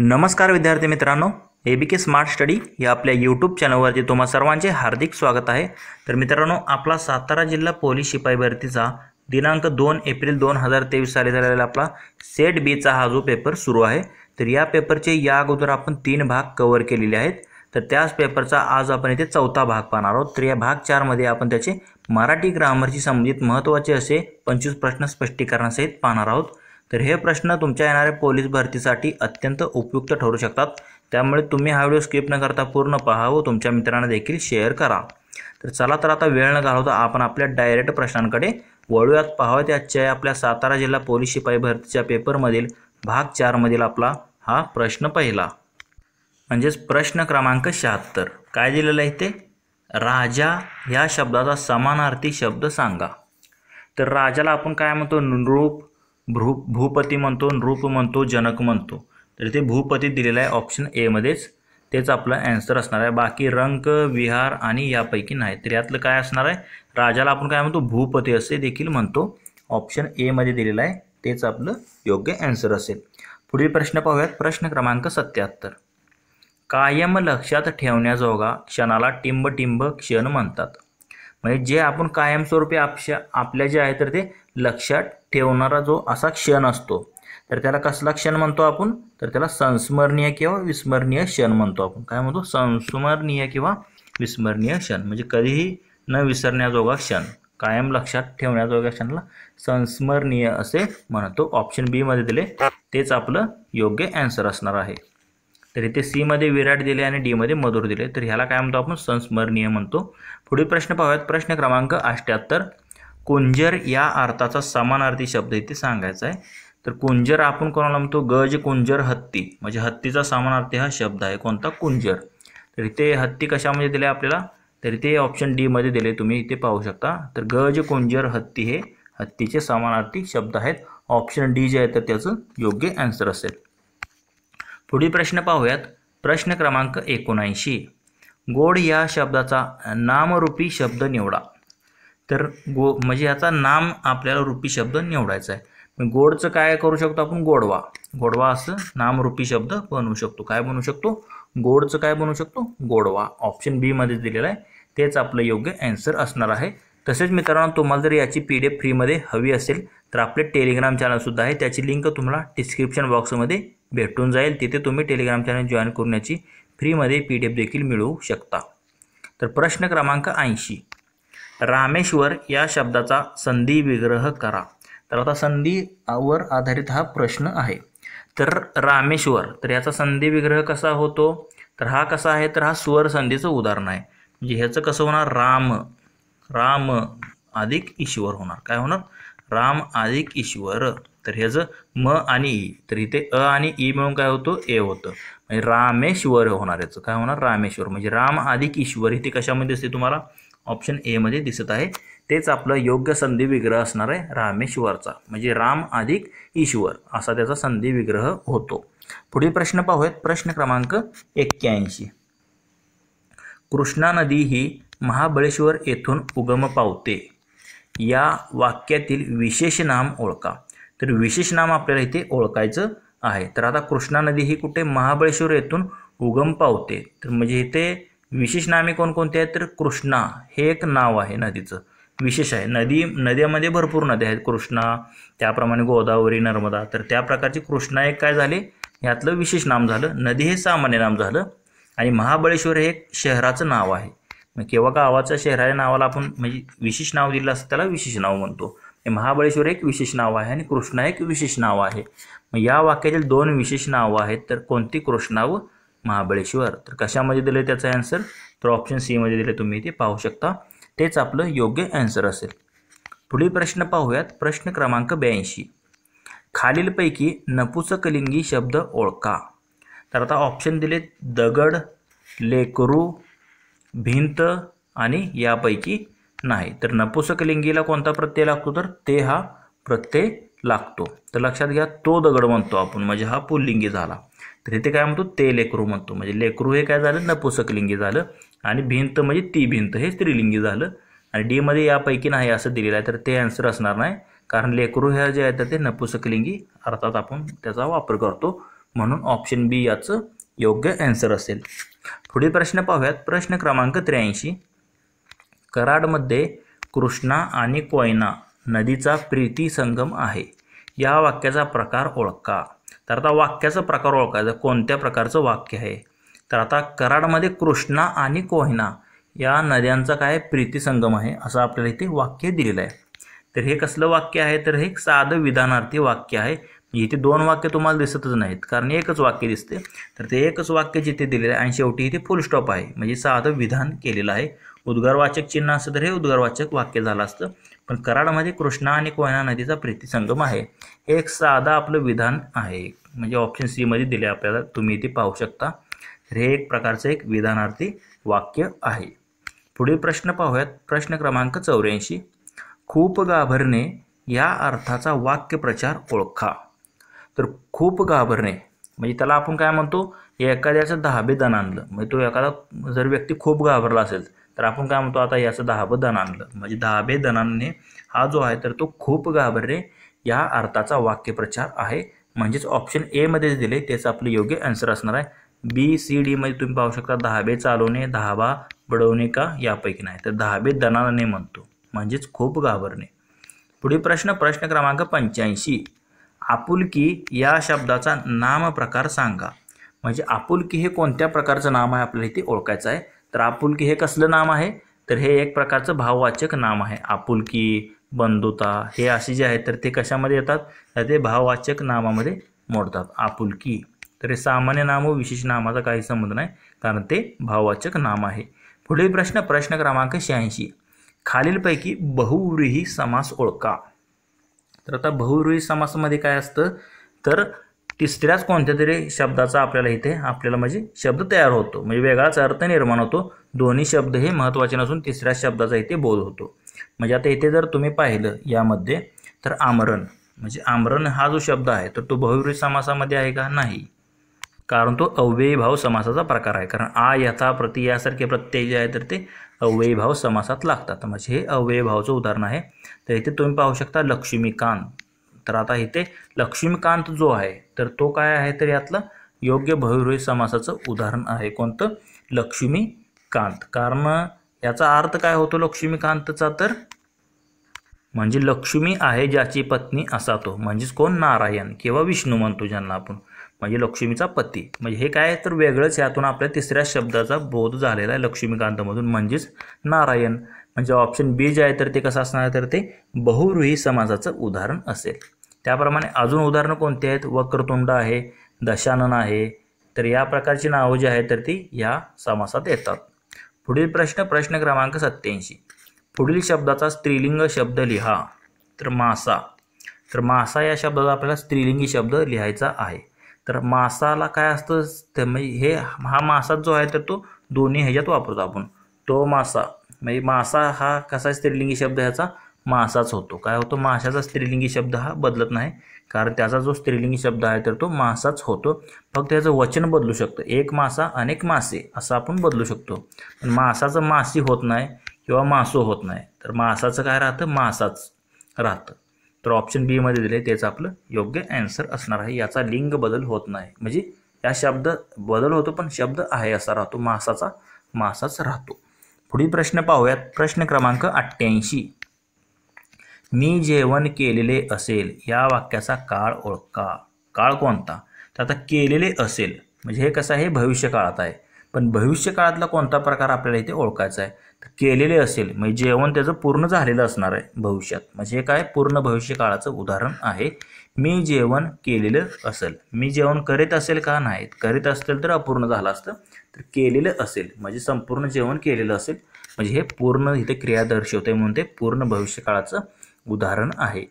नमस्कार विद्यार्थी मित्रांनो ए बी के स्मार्ट स्टडी या आपल्या यूट्यूब चॅनलवरती तुम्हा सर्वांचे हार्दिक स्वागत आहे तर मित्रांनो आपला सातारा जिल्हा पोलीस शिपाई भरतीचा दिनांक दोन एप्रिल दोन हजार तेवीस साली झालेला आपला सेट बीचा हा जो पेपर सुरू आहे तर या पेपरचे या अगोदर आपण तीन भाग कवर केलेले आहेत तर त्याच पेपरचा आज आपण इथे चौथा भाग पाहणार आहोत तर या भाग चारमध्ये आपण त्याचे मराठी ग्रामरशी संबंधित महत्त्वाचे असे पंचवीस प्रश्न स्पष्टीकरणासहित पाहणार आहोत तर हे प्रश्न तुमच्या येणाऱ्या पोलीस भरतीसाठी अत्यंत उपयुक्त ठरू शकतात त्यामुळे तुम्ही हा व्हिडिओ स्किप न करता पूर्ण पहा व तुमच्या मित्रांना देखील शेअर करा तर चला तर आता वेळ न घालवता आपण आपल्या डायरेक्ट प्रश्नांकडे वळूयात पाहाव्यात आजच्या आपल्या सातारा जिल्हा पोलीस शिपाई भरतीच्या पेपरमधील भाग चारमधील आपला हा प्रश्न पहिला म्हणजेच प्रश्न क्रमांक शहात्तर काय दिलेलं आहे ते राजा ह्या शब्दाचा समानार्थी शब्द सांगा तर राजाला आपण काय म्हणतो नृप भ्रू भूपती म्हणतो नृप म्हणतो जनक म्हणतो तर इथे भूपती दिलेला आहे ऑप्शन एमध्येच तेच आपलं ॲन्सर असणार आहे बाकी रंक विहार आणि यापैकी नाही तर यातलं काय असणार आहे राजाला आपण काय म्हणतो भूपती असे देखील म्हणतो ऑप्शन एमध्ये दिलेलं आहे तेच आपलं योग्य ॲन्सर असेल पुढील प्रश्न पाहूयात प्रश्न क्रमांक सत्याहत्तर कायम लक्षात ठेवण्याजोगा क्षणाला टिंब टिंब क्षण म्हणतात म्हणजे जे आपण कायमस्वरूपी आपश आपल्या जे आहे तर ते लक्षात ठेवणारा जो असा क्षण असतो तर त्याला कसला क्षण म्हणतो आपण तर त्याला संस्मरणीय किंवा विस्मरणीय क्षण म्हणतो आपण काय म्हणतो संस्मरणीय किंवा विस्मरणीय क्षण म्हणजे कधीही न विसरण्याजोगा क्षण कायम लक्षात ठेवण्याजोगा क्षणाला संस्मरणीय असे म्हणतो ऑप्शन बी मध्ये दिले तेच आपलं योग्य आन्सर असणार आहे तर इथे मध्ये विराट दिले आणि डी मध्ये मधुर दिले तर ह्याला काय म्हणतो आपण संस्मरणीय म्हणतो पुढील प्रश्न पाहूयात प्रश्न क्रमांक अष्ट्याहत्तर कुंजर या अर्थाचा समानार्थी शब्द इथे सांगायचा आहे तर कुंजर आपण कोणाला म्हणतो गज कुंजर हत्ती म्हणजे हत्तीचा समानार्थी हा शब्द आहे कोणता कुंजर तर इथे हत्ती कशामध्ये दिले आपल्याला तर इथे ऑप्शन डी मध्ये दिले तुम्ही इथे पाहू शकता तर गज कुंजर हत्ती हे हत्तीचे समानार्थी शब्द आहेत ऑप्शन डी जे आहे तर त्याचं योग्य आन्सर असेल पुढील प्रश्न पाहूयात प्रश्न क्रमांक एकोणऐंशी गोड या शब्दाचा नामरूपी शब्द निवडा तर गो म्हणजे याचा नाम आपल्याला रुपी शब्द निवडायचा आहे गोडचं काय करू शकतो आपण गोडवा गोडवा असं नाम रुपी शब्द बनवू शकतो काय बनवू शकतो गोडचं काय बनवू शकतो गोडवा ऑप्शन बी दिलेलं दिलेला आहे तेच आपलं योग्य अँसर असणार आहे तसेच मित्रांनो तुम्हाला जर याची पी डी एफ फ्रीमध्ये हवी असेल तर आपले टेलिग्राम चॅनलसुद्धा आहे त्याची लिंक तुम्हाला डिस्क्रिप्शन बॉक्समध्ये भेटून जाईल तिथे तुम्ही टेलिग्राम चॅनल जॉईन करण्याची फ्रीमध्ये पी डी एफ देखील मिळवू शकता तर प्रश्न क्रमांक ऐंशी रामेश्वर या शब्दाचा संधी विग्रह करा तर आता संधीवर आधारित हा प्रश्न आहे तर रामेश्वर तर याचा संधी विग्रह कसा होतो तर हा कसा आहे तर हा स्वर संधीचं उदाहरण आहे म्हणजे ह्याचं कसं होणार राम राम अधिक ईश्वर होणार काय होणार राम अधिक ईश्वर तर ह्याचं म आणि ई तर इथे अ आणि ई मिळून काय होतो ए होतं म्हणजे रामेश्वर होणार याचं काय होणार रामेश्वर म्हणजे राम अधिक ईश्वर इथे कशामध्ये असते तुम्हाला ऑप्शन एमध्ये दिसत आहे तेच आपलं योग्य संधी विग्रह असणार आहे रामेश्वरचा म्हणजे राम अधिक ईश्वर असा त्याचा संधी विग्रह होतो पुढील प्रश्न पाहूयात प्रश्न क्रमांक एक्क्याऐंशी कृष्णा नदी ही महाबळेश्वर येथून उगम पावते या वाक्यातील विशेष नाम ओळखा तर विशेष नाम आपल्याला इथे ओळखायचं आहे तर आता कृष्णा नदी ही कुठे महाबळेश्वर येथून उगम पावते तर म्हणजे इथे विशेष नामे कोणकोणते आहेत तर कृष्णा हे एक नाव आहे नदीचं विशेष आहे नदी नद्यामध्ये भरपूर नद्या आहेत कृष्णा त्याप्रमाणे गोदावरी नर्मदा तर त्या प्रकारची कृष्णा एक काय झाले यातलं विशेष नाम झालं नदी हे सामान्य नाम झालं आणि महाबळेश्वर हे एक शहराचं नाव आहे मग केव्हा गावाच्या शहराच्या नावाला आपण म्हणजे विशेष नाव दिलं असतं त्याला विशेष नाव म्हणतो महाबळेश्वर एक विशेष नाव आहे आणि कृष्णा एक विशेष नाव आहे मग या वाक्यातील दोन विशेष नावं आहेत तर कोणती कृष्णा व महाबळेश्वर तर कशामध्ये दिलं त्याचा ॲन्सर तर ऑप्शन सीमध्ये दिले तुम्ही ते पाहू शकता तेच आपलं योग्य ॲन्सर असेल पुढील प्रश्न पाहूयात प्रश्न क्रमांक ब्याऐंशी खालीलपैकी नपुसकलिंगी शब्द ओळखा तर आता ऑप्शन दिले दगड लेकरू भिंत आणि यापैकी नाही तर नपुसकलिंगीला कोणता प्रत्यय लागतो तर ते हा प्रत्यय लागतो तर लक्षात घ्या तो दगड म्हणतो आपण म्हणजे हा पुल्लिंगी झाला तर इथे काय म्हणतो ते लेकरू म्हणतो म्हणजे लेकरू हे काय झालं नपुसकलिंगी झालं आणि भिंत म्हणजे ती भिंत हे स्त्रीलिंगी झालं आणि डीमध्ये यापैकी नाही असं दिलेलं आहे तर ते आन्सर असणार नाही कारण लेकरू ह्या जे आहेत ते नपुसकलिंगी अर्थात आपण त्याचा वापर करतो म्हणून ऑप्शन बी याचं योग्य ॲन्सर असेल पुढील प्रश्न पाहूयात प्रश्न क्रमांक त्र्याऐंशी कराडमध्ये कृष्णा आणि कोयना नदीचा प्रीती संगम आहे या वाक्याचा प्रकार ओळखा तर आता वाक्याचा प्रकार ओळखायचा कोणत्या प्रकारचं वाक्य आहे तर आता कराडमध्ये कृष्णा आणि कोहिना या नद्यांचा काय प्रीतीसंगम आहे असं आपल्याला इथे वाक्य दिलेलं आहे तर हे कसलं वाक्य आहे तर हे साधं विधानार्थी वाक्य आहे इथे दोन वाक्य तुम्हाला दिसतच नाहीत कारण एकच वाक्य दिसते तर ते एकच वाक्य जिथे दिलेलं आहे आणि शेवटी इथे फुलस्टॉप आहे म्हणजे साधं विधान केलेलं आहे उद्गारवाचक चिन्ह असतं तर हे उद्गारवाचक वाक्य झालं असतं पण कराडमध्ये कृष्णा आणि कोयना नदीचा प्रीतीसंगम आहे हे एक साधा आपलं विधान आहे म्हणजे ऑप्शन सीमध्ये दिले आपल्याला तुम्ही इथे पाहू शकता हे एक प्रकारचं एक विधानार्थी वाक्य आहे पुढील प्रश्न पाहूयात प्रश्न क्रमांक चौऱ्याऐंशी खूप गाभरणे या अर्थाचा वाक्य प्रचार ओळखा तर खूप घाबरणे म्हणजे त्याला आपण काय म्हणतो एखाद्याचं दहाबेदान आणलं म्हणजे तो एखादा जर व्यक्ती खूप घाबरला असेल तर आपण काय म्हणतो आता याचं दहावं दन आणलं म्हणजे दहावे दनाने हा जो आहे तर तो खूप घाबरणे या अर्थाचा वाक्यप्रचार आहे म्हणजेच ऑप्शन एमध्येच दिले तेच आपलं योग्य आन्सर असणार आहे बी सी डीमध्ये तुम्ही पाहू शकता दहावे चालवणे दहावा बडवणे का यापैकी नाही तर दहावे दनाने म्हणतो म्हणजेच खूप घाबरणे पुढील प्रश्न प्रश्न क्रमांक पंच्याऐंशी आपुलकी या शब्दाचा नाम प्रकार सांगा म्हणजे आपुलकी हे कोणत्या प्रकारचं नाम आहे आपल्याला इथे ओळखायचं आहे तर आपुलकी हे कसलं नाम आहे तर हे एक प्रकारचं भाववाचक नाम आहे आपुलकी बंधुता हे असे जे आहे तर ते कशामध्ये येतात तर ते भाववाचक नामामध्ये मोडतात आपुलकी तर हे सामान्य नाम व विशेष नामाचा काही संबंध नाही कारण ते भाववाचक नाम आहे पुढील प्रश्न प्रश्न क्रमांक शहाऐंशी खालीलपैकी बहुव्रीही समास ओळखा तर आता बहुव्रीही समासामध्ये काय असतं तर तिसऱ्याच कोणत्या तरी शब्दाचा आपल्याला इथे आपल्याला म्हणजे शब्द तयार होतो म्हणजे वेगळाच अर्थ निर्माण होतो दोन्ही शब्द हे महत्त्वाचे नसून तिसऱ्याच शब्दाचा इथे बोध होतो म्हणजे आता इथे जर तुम्ही पाहिलं यामध्ये तर आमरण म्हणजे आमरण हा जो शब्द आहे तर तो बहुविरी समासामध्ये आहे का नाही कारण तो अव्ययी भाव समासाचा प्रकार आहे कारण आ यथा प्रति यासारखे प्रत्यय जे आहे तर ते अव्ययी भाव समासात लागतात म्हणजे हे अव्ययी उदाहरण आहे तर इथे तुम्ही पाहू शकता लक्ष्मीकांत तर आता इथे लक्ष्मीकांत जो आहे तर तो काय आहे तर यातलं योग्य भविरोही समासाचं उदाहरण आहे कोणतं लक्ष्मीकांत कारण याचा अर्थ काय होतो लक्ष्मीकांतचा तर म्हणजे लक्ष्मी आहे ज्याची पत्नी असा तो म्हणजेच कोण नारायण किंवा विष्णू म्हणतो ज्यांना आपण म्हणजे लक्ष्मीचा पती म्हणजे हे काय तर वेगळंच यातून आपल्या तिसऱ्या शब्दाचा बोध झालेला आहे लक्ष्मीकांतमधून म्हणजेच नारायण म्हणजे ऑप्शन बी जे आहे तर ते कसं असणार तर ते बहुरुही समाजाचं उदाहरण असेल त्याप्रमाणे अजून उदाहरणं कोणती आहेत वक्रतुंड आहे दशानन आहे तर या प्रकारची नावं जी आहेत तर ती या समासात येतात पुढील प्रश्न प्रश्न क्रमांक सत्याऐंशी पुढील शब्दाचा स्त्रीलिंग शब्द लिहा तर मासा तर मासा या शब्दाचा आपल्याला स्त्रीलिंगी शब्द लिहायचा आहे तर मासाला काय असतं म्हणजे हे हा मासा जो आहे तर तो दोन्ही ह्याच्यात वापरतो आपण तो मासा म्हणजे मासा हा कसा स्त्रीलिंगी शब्द ह्याचा मासाच होतो काय होतो माशाचा स्त्रीलिंगी शब्द हा बदलत नाही कारण त्याचा जो स्त्रीलिंगी शब्द आहे तर तो मासाच होतो फक्त त्याचं वचन बदलू शकतं एक मासा अनेक मासे असं आपण बदलू शकतो पण मासाचं मासी होत नाही किंवा मासो होत नाही तर मासाचं काय राहतं मासाच राहतं तर ऑप्शन बीमध्ये दिले तेच आपलं योग्य ॲन्सर असणार आहे याचा लिंग बदल होत नाही म्हणजे या शब्द बदल होतो पण शब्द आहे असा राहतो मासाचा मासाच राहतो पुढील प्रश्न पाहूयात प्रश्न क्रमांक अठ्ठ्याऐंशी मी जेवण केलेले असेल या वाक्याचा काळ ओळखा काळ कोणता तर आता केलेले असेल म्हणजे हे कसं आहे भविष्य काळात आहे पण भविष्य काळातला कोणता प्रकार आपल्याला इथे ओळखायचा आहे तर केलेले असेल म्हणजे जेवण त्याचं पूर्ण झालेलं असणार आहे भविष्यात म्हणजे हे काय पूर्ण भविष्य काळाचं उदाहरण आहे मी जेवण केलेलं असेल मी जेवण करीत असेल का नाही करीत असेल तर अपूर्ण झालं असतं तर केलेलं असेल म्हणजे संपूर्ण जेवण केलेलं असेल म्हणजे हे पूर्ण इथे क्रिया दर्शवते म्हणून ते पूर्ण भविष्य काळाचं उदाहरण आहे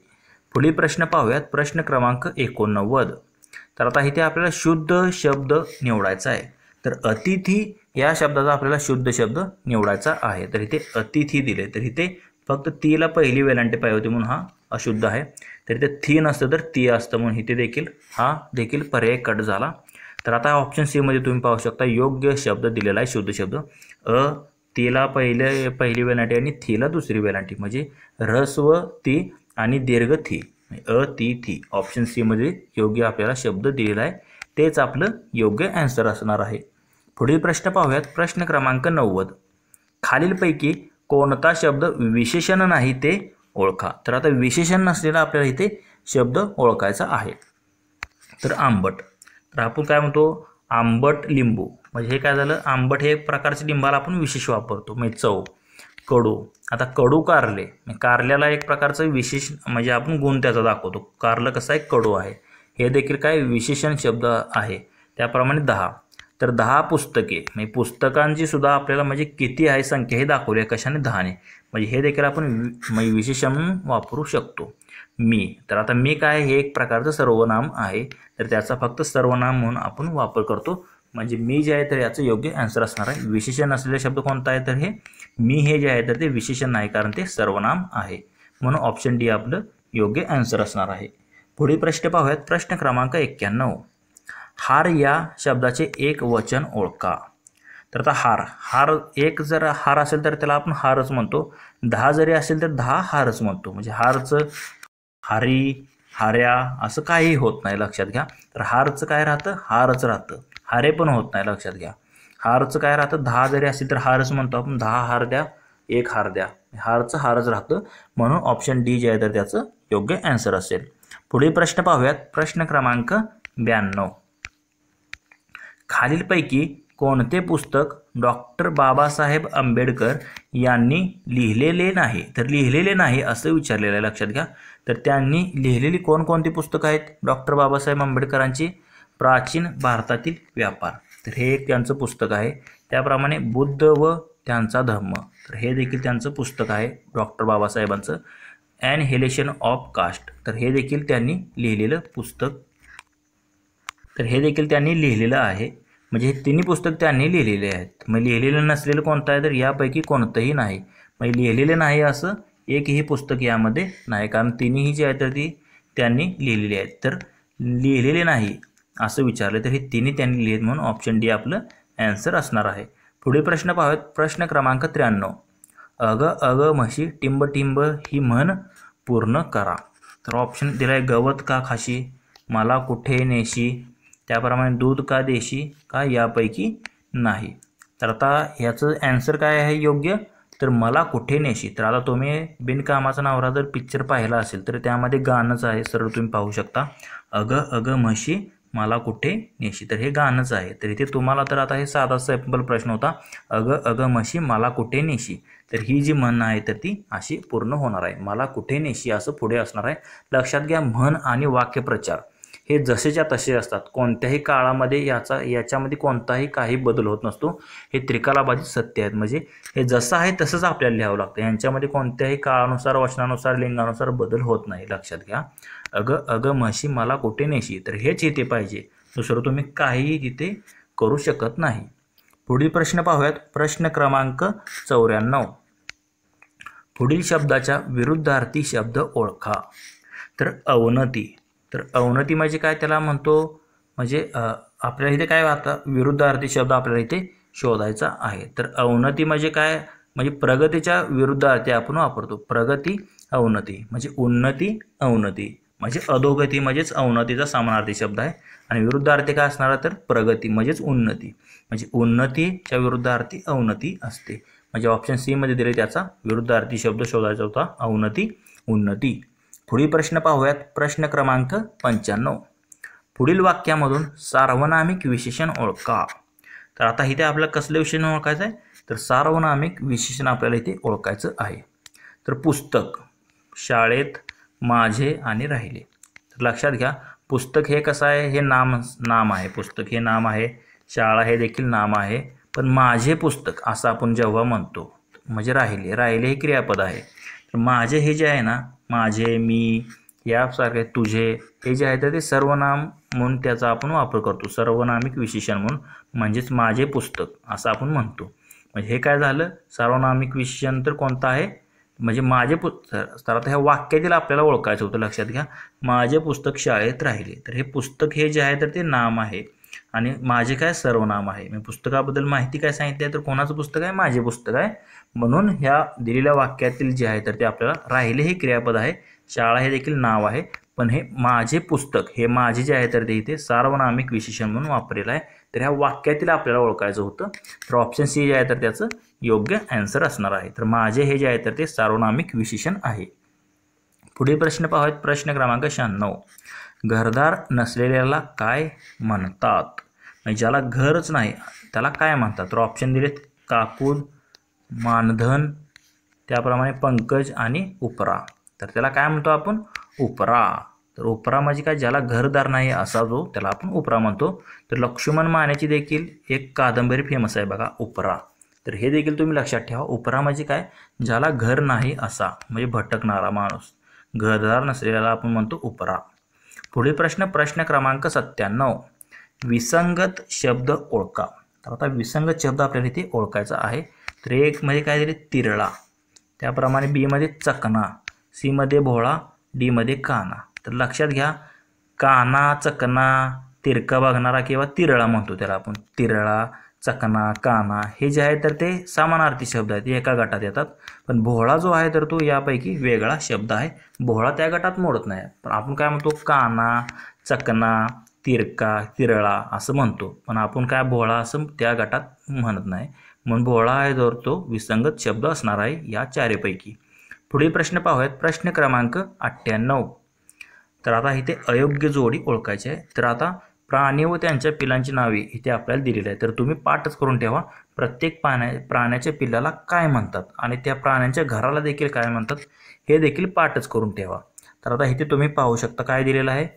पुढील प्रश्न पाहूयात प्रश्न क्रमांक एकोणनव्वद तर आता इथे आपल्याला शुद्ध शब्द निवडायचा आहे तर अतिथी या शब्दाचा आपल्याला शुद्ध शब्द निवडायचा आहे तर इथे अतिथी दिले तर इथे फक्त तीला पहिली वेलांटी पाहिजे होती म्हणून हा अशुद्ध आहे तर इथे थी नसतं तर ती असतं म्हणून इथे देखील हा देखील पर्याय कट झाला तर आता ऑप्शन सीमध्ये तुम्ही पाहू शकता योग्य शब्द दिलेला आहे शुद्ध शब्द अ तेला पहिले पहिली वेलांटी आणि थीला दुसरी वेलांटी म्हणजे ह्रस्व ती आणि दीर्घ थी अ ती थी ऑप्शन सीमध्ये योग्य आपल्याला शब्द दिलेला आहे तेच आपलं योग्य ॲन्सर असणार आहे पुढील प्रश्न पाहूयात प्रश्न क्रमांक नव्वद खालीलपैकी कोणता शब्द विशेषण नाही ते ओळखा तर आता विशेषण नसलेला आपल्याला इथे शब्द ओळखायचा आहे तर आंबट तर आपण काय म्हणतो आंबट लिंबू म्हणजे हे काय झालं आंबट हे एक प्रकारचे लिंबाला आपण विशेष वापरतो म्हणजे चव कडू आता कडू कारले म्हणजे कारल्याला एक प्रकारचं विशेष म्हणजे आपण गुण त्याचा दाखवतो कारलं कसं आहे कडू आहे हे देखील काय विशेषण शब्द आहे त्याप्रमाणे दहा तर दहा पुस्तके म्हणजे पुस्तकांची सुद्धा आपल्याला म्हणजे किती आहे संख्या हे दाखवली आहे कशाने दहाने म्हणजे हे देखील आपण म्हणजे विशेषण वापरू शकतो मी तर आता मी काय हे एक प्रकारचं सर्वनाम आहे तर त्याचा फक्त सर्वनाम म्हणून आपण वापर करतो म्हणजे मी जे आहे तर याचं योग्य आन्सर असणार आहे विशेषण असलेला शब्द कोणता आहे तर हे मी हे जे आहे तर ते विशेषण नाही कारण ते सर्वनाम आहे म्हणून ऑप्शन डी आपलं योग्य आन्सर असणार आहे पुढील प्रश्न पाहूयात प्रश्न क्रमांक एक्क्याण्णव हार या शब्दाचे एक वचन ओळखा तर आता हार हार एक जर हार असेल तर त्याला आपण हारच म्हणतो दहा जरी असेल तर दहा हारच म्हणतो म्हणजे हारच हारी हार्या असं काही होत नाही लक्षात घ्या तर हारचं काय राहतं हारच राहतं हारे पण होत नाही लक्षात घ्या हारचं काय राहतं दहा जरी असेल तर हारच म्हणतो आपण दहा हार द्या एक हार द्या हारचं हारच राहतं म्हणून ऑप्शन डी जे आहे तर त्याचं योग्य ॲन्सर असेल पुढील प्रश्न पाहूयात प्रश्न क्रमांक ब्याण्णव खालीलपैकी कोणते पुस्तक डॉक्टर बाबासाहेब आंबेडकर यांनी लिहिलेले नाही तर लिहिलेले नाही असं विचारलेलं आहे लक्षात घ्या तर त्यांनी लिहिलेली कोणकोणती पुस्तकं आहेत डॉक्टर बाबासाहेब आंबेडकरांची प्राचीन भारतातील व्यापार तर हे एक त्यांचं पुस्तक आहे त्याप्रमाणे बुद्ध व त्यांचा धर्म तर हे देखील त्यांचं पुस्तक आहे डॉक्टर बाबासाहेबांचं अँड हेलेशन ऑफ कास्ट तर हे देखील त्यांनी लिहिलेलं पुस्तक तर हे देखील त्यांनी लिहिलेलं आहे म्हणजे हे तिन्ही पुस्तक त्यांनी लिहिलेले आहेत मग लिहिलेलं नसलेलं कोणतं आहे तर यापैकी कोणतंही नाही मग लिहिलेलं नाही असं एकही पुस्तक यामध्ये नाही कारण तिन्हीही जी आहेत तर ती त्यांनी लिहिलेली आहेत तर लिहिलेले नाही असं विचारलं तर हे तिन्ही त्यांनी लिहित म्हणून ऑप्शन डी आपलं ॲन्सर असणार आहे पुढे प्रश्न पाहूयात प्रश्न क्रमांक त्र्याण्णव अग अग म्हशी टिंब टिंब ही म्हण पूर्ण करा तर ऑप्शन दिला आहे गवत का खाशी मला कुठे नेशी त्याप्रमाणे दूध का देशी का यापैकी नाही तर आता ह्याचं ॲन्सर काय आहे योग्य तर मला कुठे नेशी तर आता तुम्ही बिनकामाचा नवरा जर पिक्चर पाहिला असेल तर त्यामध्ये गाणंच आहे सरळ तुम्ही पाहू शकता अगं अग म्हशी मला कुठे नेशी तर हे गाणंच आहे तर इथे तुम्हाला तर आता हे साधा सिंपल प्रश्न होता अगं अगं म्हशी मला कुठे नेशी तर ही जी म्हण आहे तर ती अशी पूर्ण होणार आहे मला कुठे नेशी असं पुढे असणार आहे लक्षात घ्या म्हण आणि वाक्यप्रचार हे जसेच्या तसे असतात कोणत्याही काळामध्ये याचा याच्यामध्ये कोणताही काही बदल होत नसतो हे त्रिकालाबाधित सत्य आहेत म्हणजे हे जसं आहे तसंच आपल्याला लिहावं लागतं यांच्यामध्ये कोणत्याही काळानुसार वचनानुसार लिंगानुसार बदल होत नाही लक्षात घ्या अगं अगं म्हशी मला कुठे नेशी तर हेच इथे पाहिजे दुसरं तुम्ही काहीही तिथे करू शकत नाही पुढील प्रश्न पाहूयात प्रश्न क्रमांक चौऱ्याण्णव पुढील शब्दाच्या विरुद्धार्थी शब्द ओळखा तर अवनती तर अवनती म्हणजे काय त्याला म्हणतो म्हणजे आपल्याला इथे काय आता विरुद्धार्थी शब्द आपल्याला इथे शोधायचा आहे तर अवनती म्हणजे काय म्हणजे प्रगतीच्या विरुद्धार्थी आपण वापरतो प्रगती अवनती म्हणजे उन्नती अवनती म्हणजे अधोगती म्हणजेच अवनतीचा समानार्थी शब्द आहे आणि विरुद्धार्थी काय असणारा तर प्रगती म्हणजेच उन्नती म्हणजे उन्नतीच्या विरुद्धार्थी अवनती असते म्हणजे ऑप्शन सीमध्ये दिले त्याचा विरुद्धार्थी शब्द शोधायचा होता अवनती उन्नती पुढील प्रश्न पाहूयात प्रश्न क्रमांक पंच्याण्णव पुढील वाक्यामधून सार्वनामिक विशेषण ओळखा तर आता इथे आपल्याला कसलं विशेषण ओळखायचं आहे तर सार्वनामिक विशेषण आपल्याला इथे ओळखायचं आहे तर पुस्तक शाळेत माझे आणि राहिले तर लक्षात घ्या पुस्तक हे कसं आहे हे नाम नाम आहे पुस्तक हे नाम आहे शाळा हे देखील नाम आहे पण माझे पुस्तक असं आपण जेव्हा म्हणतो म्हणजे राहिले राहिले हे क्रियापद आहे तर माझे हे जे आहे ना माझे मी यासारखे तुझे हे जे आहे तर ते सर्वनाम म्हणून त्याचा आपण वापर करतो सर्वनामिक विशेषण म्हणून म्हणजेच माझे पुस्तक असं आपण म्हणतो म्हणजे हे काय झालं सर्वनामिक विशेषण तर कोणतं आहे म्हणजे माझे पुस्तक तर आता ह्या वाक्यातील आपल्याला ओळखायचं होतं लक्षात घ्या माझे पुस्तक शाळेत राहिले तर हे पुस्तक हे जे आहे तर ते नाम आहे आणि माझे काय सर्वनाम आहे मी पुस्तकाबद्दल माहिती काय सांगितली आहे तर कोणाचं पुस्तक आहे माझे पुस्तक आहे म्हणून ह्या दिलेल्या वाक्यातील जे आहे तर ते आपल्याला राहिले हे क्रियापद आहे शाळा हे देखील नाव आहे पण हे माझे पुस्तक हे माझे जे आहे तर ते इथे सार्वनामिक विशेषण म्हणून वापरलेलं आहे तर ह्या वाक्यातील आपल्याला ओळखायचं होतं तर ऑप्शन सी जे आहे तर त्याचं योग्य ॲन्सर असणार आहे तर माझे हे जे आहे तर ते सार्वनामिक विशेषण आहे पुढे प्रश्न पाहूयात प्रश्न क्रमांक शहाण्णव घरदार नसलेल्याला काय म्हणतात म्हणजे ज्याला घरच नाही त्याला काय म्हणतात तर ऑप्शन दिलेत काकूद मानधन त्याप्रमाणे पंकज आणि उपरा तर त्याला काय म्हणतो आपण उपरा तर उपरा म्हणजे काय ज्याला घरदार नाही असा जो त्याला आपण उपरा म्हणतो तर लक्ष्मण मानेची देखील एक कादंबरी फेमस आहे बघा उपरा तर हे देखील तुम्ही लक्षात ठेवा उपरा म्हणजे काय ज्याला घर नाही असा म्हणजे भटकणारा माणूस घरदार नसलेला आपण म्हणतो उपरा पुढील प्रश्न प्रश्न क्रमांक सत्त्याण्णव विसंगत शब्द ओळखा तर आता विसंगत शब्द आपल्याला इथे ओळखायचा आहे तर एक काय काहीतरी तिरळा त्याप्रमाणे बीमध्ये चकना सीमध्ये भोळा डीमध्ये काना तर लक्षात घ्या काना चकना तिरका बघणारा किंवा तिरळा म्हणतो त्याला आपण तिरळा चकना काना हे जे आहे तर ते समानार्थी शब्द आहेत एका गटात येतात पण भोळा जो आहे तर तो यापैकी वेगळा शब्द आहे भोळा त्या गटात मोडत नाही पण आपण काय म्हणतो काना चकना तिरका तिरळा असं म्हणतो पण आपण काय भोळा असं त्या गटात म्हणत नाही म्हणून आहे जर तो विसंगत शब्द असणार आहे या चारेपैकी पुढील प्रश्न पाहूयात प्रश्न क्रमांक अठ्ठ्याण्णव तर आता इथे अयोग्य जोडी ओळखायची आहे तर आता प्राणी व त्यांच्या पिलांची नावे इथे आपल्याला दिलेली आहे तर तुम्ही पाठच करून ठेवा प्रत्येक पाण्या प्राण्याच्या पिल्लाला काय म्हणतात आणि त्या प्राण्यांच्या घराला देखील काय म्हणतात हे देखील पाठच करून ठेवा तर आता इथे तुम्ही पाहू शकता काय दिलेलं आहे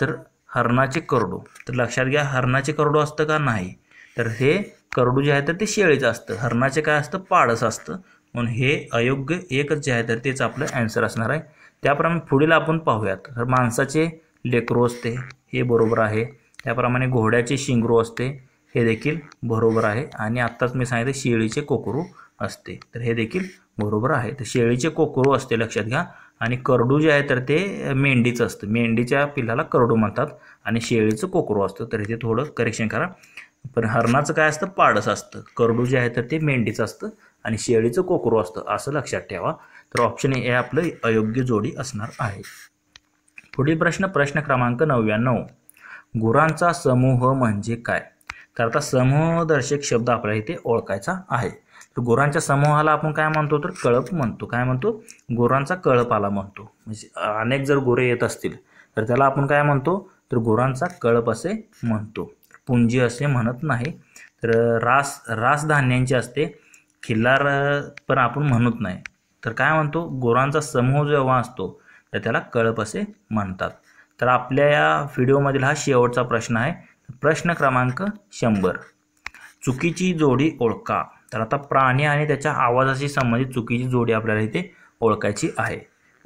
तर हरणाचे करडो तर लक्षात घ्या हरणाचे करडो असतं का नाही तर हे करडू जे आहे तर ते शेळीचं असतं हरणाचे काय असतं पाडस असतं म्हणून हे अयोग्य एकच जे आहे तर तेच आपलं ॲन्सर असणार आहे त्याप्रमाणे पुढील आपण पाहूयात तर माणसाचे लेकरू असते हे बरोबर आहे त्याप्रमाणे घोड्याचे शिंगरू असते हे देखील बरोबर आहे आणि आत्ताच मी सांगितलं शेळीचे कोकरू असते तर हे देखील बरोबर आहे तर शेळीचे कोकरू असते लक्षात घ्या आणि करडू जे आहे तर ते मेंढीचं असतं मेंढीच्या पिल्लाला करडू म्हणतात आणि शेळीचं कोकरू असतं तर इथे थोडं करेक्शन करा पण हरणाचं काय असतं पाडस असतं करडू जे आहे तर ते मेंढीचं असतं आणि शेळीचं कोकरू असतं असं लक्षात ठेवा तर ऑप्शन ए आपलं अयोग्य जोडी असणार आहे पुढील प्रश्न प्रश्न क्रमांक नव्याण्णव गुरांचा समूह म्हणजे काय तर आता समूहदर्शक शब्द आपल्याला इथे ओळखायचा आहे तर गुरांच्या समूहाला आपण काय म्हणतो तर कळप म्हणतो काय म्हणतो गुरांचा कळप आला म्हणतो म्हणजे अनेक जर गुरे येत असतील तर त्याला आपण काय म्हणतो तर गुरांचा कळप असे म्हणतो पुंजी असे म्हणत नाही तर रास रास धान्यांची असते खिल्लार पण आपण म्हणत नाही तर काय म्हणतो गोरांचा समूह जेव्हा असतो तर त्याला कळप असे म्हणतात तर आपल्या या व्हिडिओमधील हा शेवटचा प्रश्न आहे प्रश्न क्रमांक शंभर चुकीची जोडी ओळखा तर आता प्राणी आणि त्याच्या आवाजाशी संबंधित चुकीची जोडी आपल्याला इथे ओळखायची आहे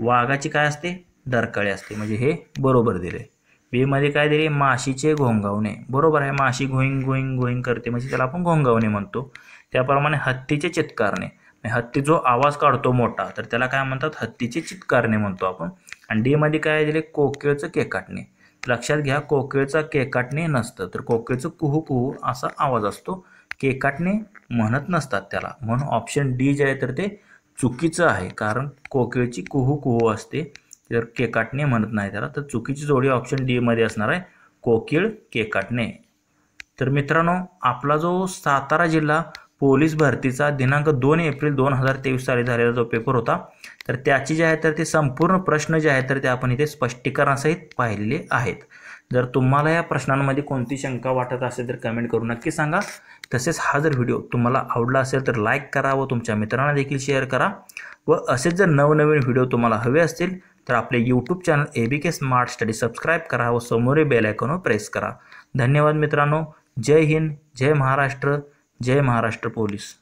वाघाची काय असते दरकळे असते म्हणजे हे बरोबर दिले मध्ये काय दिले माशीचे घोंगावणे बरोबर आहे माशी घोईंग घोईंग गोईंग करते म्हणजे त्याला आपण घोंगावणे म्हणतो त्याप्रमाणे हत्तीचे चितकारणे म्हणजे हत्ती जो आवाज काढतो मोठा तर त्याला काय म्हणतात हत्तीचे चितकारणे म्हणतो आपण आणि डीमध्ये काय दिले कोकिळचं केकाटणे लक्षात घ्या कोकिळचा केकाटणे नसतं तर कोकिळचं कुहू कुहू असा आवाज असतो केकाटणे म्हणत नसतात त्याला म्हणून ऑप्शन डी जे आहे तर ते चुकीचं आहे कारण कोकिळची कुहू कुहू असते तर केकाटणे म्हणत नाही त्याला तर चुकीची जोडी ऑप्शन डीमध्ये असणार आहे कोकिळ केकाटणे तर मित्रांनो आपला जो सातारा जिल्हा पोलीस भरतीचा दिनांक दोन एप्रिल दोन हजार तेवीस साली झालेला जो पेपर होता तर त्याची जे आहे तर ते संपूर्ण प्रश्न जे आहे तर ते आपण इथे स्पष्टीकरणासहित पाहिले आहेत जर तुम्हाला या प्रश्नांमध्ये कोणती शंका वाटत असेल तर कमेंट करू नक्की सांगा तसेच हा जर व्हिडिओ तुम्हाला आवडला असेल तर लाईक करा व तुमच्या मित्रांना देखील शेअर करा व असेच जर नवनवीन व्हिडिओ तुम्हाला हवे असतील तर आपले YouTube channel A B K smart study subscribe करा व समोरे बेल आयकॉनवर प्रेस करा धन्यवाद मित्रांनो जय हिंद जय महाराष्ट्र जय महाराष्ट्र पोलीस